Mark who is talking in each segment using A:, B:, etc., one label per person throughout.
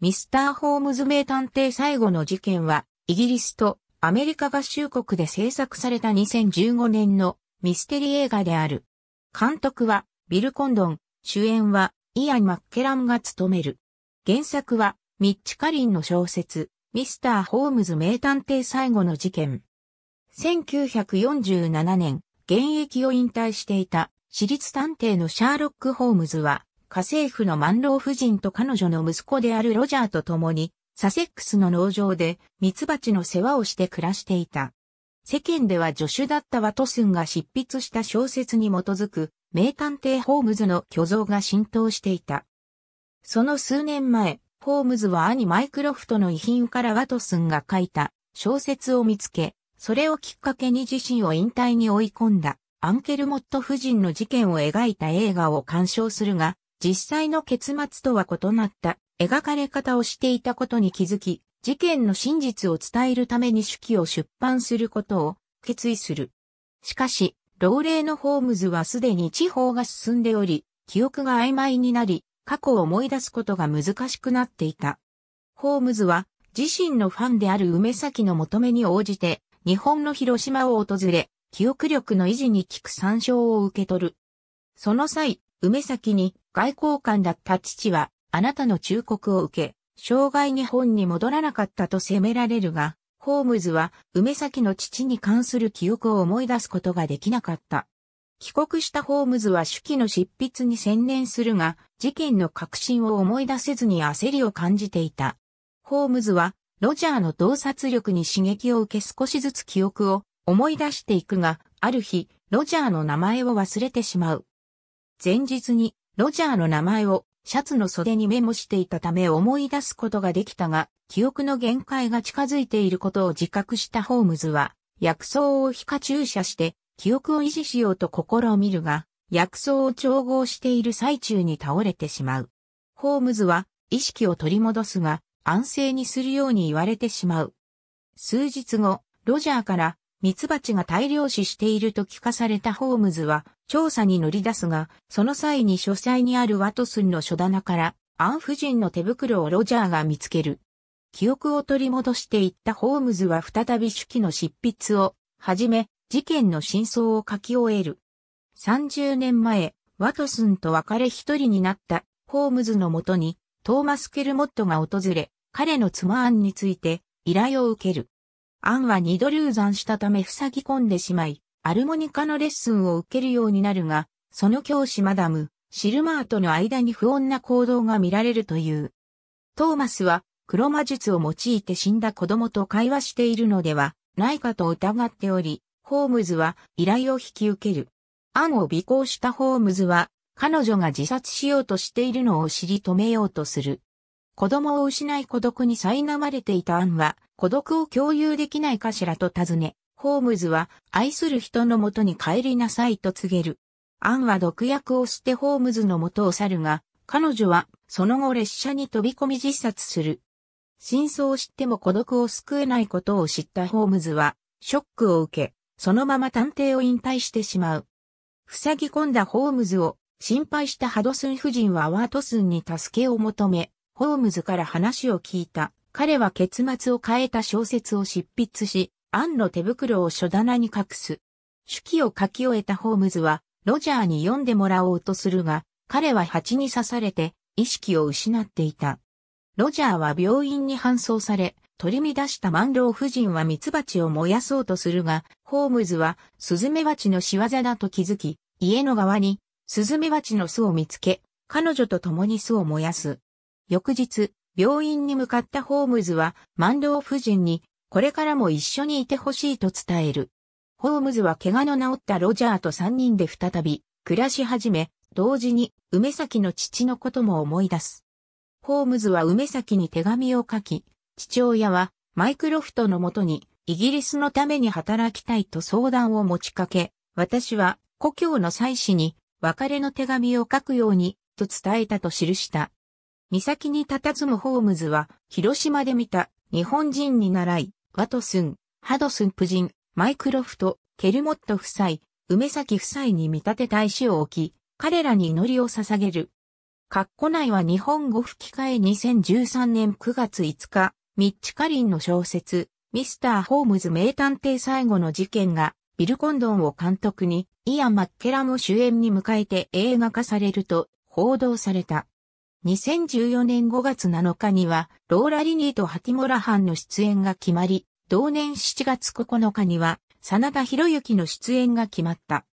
A: ミスター・ホームズ名探偵最後の事件は、イギリスとアメリカ合衆国で制作された2015年のミステリー映画である。監督はビル・コンドン、主演はイアン・マッケランが務める。原作はミッチ・カリンの小説、ミスター・ホームズ名探偵最後の事件。1947年、現役を引退していた私立探偵のシャーロック・ホームズは、家政婦のマンロー夫人と彼女の息子であるロジャーと共に、サセックスの農場で蜜蜂の世話をして暮らしていた。世間では助手だったワトスンが執筆した小説に基づく名探偵ホームズの虚像が浸透していた。その数年前、ホームズは兄マイクロフトの遺品からワトスンが書いた小説を見つけ、それをきっかけに自身を引退に追い込んだアンケルモット夫人の事件を描いた映画を鑑賞するが、実際の結末とは異なった描かれ方をしていたことに気づき、事件の真実を伝えるために手記を出版することを決意する。しかし、老齢のホームズはすでに地方が進んでおり、記憶が曖昧になり、過去を思い出すことが難しくなっていた。ホームズは自身のファンである梅崎の求めに応じて、日本の広島を訪れ、記憶力の維持に効く参照を受け取る。その際、梅崎に外交官だった父は、あなたの忠告を受け、生涯日本に戻らなかったと責められるが、ホームズは梅崎の父に関する記憶を思い出すことができなかった。帰国したホームズは手記の執筆に専念するが、事件の核心を思い出せずに焦りを感じていた。ホームズは、ロジャーの洞察力に刺激を受け少しずつ記憶を思い出していくが、ある日、ロジャーの名前を忘れてしまう。前日にロジャーの名前をシャツの袖にメモしていたため思い出すことができたが、記憶の限界が近づいていることを自覚したホームズは、薬草を皮下注射して、記憶を維持しようと試みるが、薬草を調合している最中に倒れてしまう。ホームズは意識を取り戻すが、安静にするように言われてしまう。数日後、ロジャーから、ミツバチが大量死していると聞かされたホームズは、調査に乗り出すが、その際に書斎にあるワトスンの書棚から、アン夫人の手袋をロジャーが見つける。記憶を取り戻していったホームズは再び手記の執筆を、はじめ、事件の真相を書き終える。30年前、ワトスンと別れ一人になったホームズのもとに、トーマス・ケルモットが訪れ、彼の妻アンについて依頼を受ける。アンは二度流産したため塞ぎ込んでしまい、アルモニカのレッスンを受けるようになるが、その教師マダム、シルマーとの間に不穏な行動が見られるという。トーマスは黒魔術を用いて死んだ子供と会話しているのではないかと疑っており、ホームズは依頼を引き受ける。アンを尾行したホームズは彼女が自殺しようとしているのを知り止めようとする。子供を失い孤独に苛まれていたアンは孤独を共有できないかしらと尋ね、ホームズは愛する人のもとに帰りなさいと告げる。アンは毒薬を捨てホームズのもとを去るが、彼女はその後列車に飛び込み自殺する。真相を知っても孤独を救えないことを知ったホームズは、ショックを受け、そのまま探偵を引退してしまう。塞ぎ込んだホームズを心配したハドスン夫人はワートスンに助けを求め、ホームズから話を聞いた。彼は結末を変えた小説を執筆し、アンの手袋を書棚に隠す。手記を書き終えたホームズは、ロジャーに読んでもらおうとするが、彼は蜂に刺されて、意識を失っていた。ロジャーは病院に搬送され、取り乱した万老夫人は蜜蜂を燃やそうとするが、ホームズはスズメバチの仕業だと気づき、家の側にスズメバチの巣を見つけ、彼女と共に巣を燃やす。翌日、病院に向かったホームズは、万老夫人にこれからも一緒にいてほしいと伝える。ホームズは怪我の治ったロジャーと三人で再び暮らし始め、同時に梅崎の父のことも思い出す。ホームズは梅崎に手紙を書き、父親はマイクロフトのもとにイギリスのために働きたいと相談を持ちかけ、私は故郷の妻子に別れの手紙を書くようにと伝えたと記した。岬に佇むホームズは広島で見た日本人に習い、ワトスン、ハドスン夫人、マイクロフト、ケルモット夫妻、梅崎夫妻に見立てた石を置き、彼らに祈りを捧げる。カッコ内は日本語吹き替え2013年9月5日、ミッチカリンの小説、ミスター・ホームズ名探偵最後の事件が、ビル・コンドンを監督に、イアン・マッケラも主演に迎えて映画化されると報道された。2014年5月7日には、ローラ・リニーとハティモラハンの出演が決まり、同年7月9日には、真田博之の出演が決まった。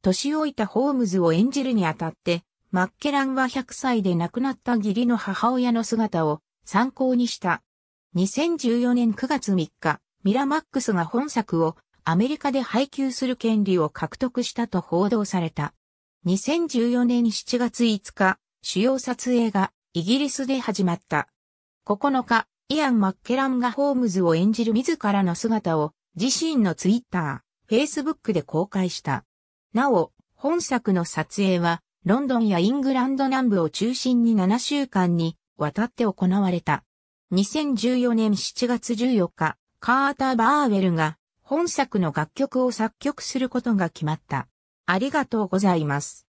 A: 年老いたホームズを演じるにあたって、マッケランは100歳で亡くなった義理の母親の姿を参考にした。2014年9月3日、ミラマックスが本作をアメリカで配給する権利を獲得したと報道された。2014年7月5日、主要撮影がイギリスで始まった。9日、イアン・マッケランがホームズを演じる自らの姿を自身のツイッター、フェイスブックで公開した。なお、本作の撮影はロンドンやイングランド南部を中心に7週間にわたって行われた。2014年7月14日、カーター・バーウェルが本作の楽曲を作曲することが決まった。ありがとうございます。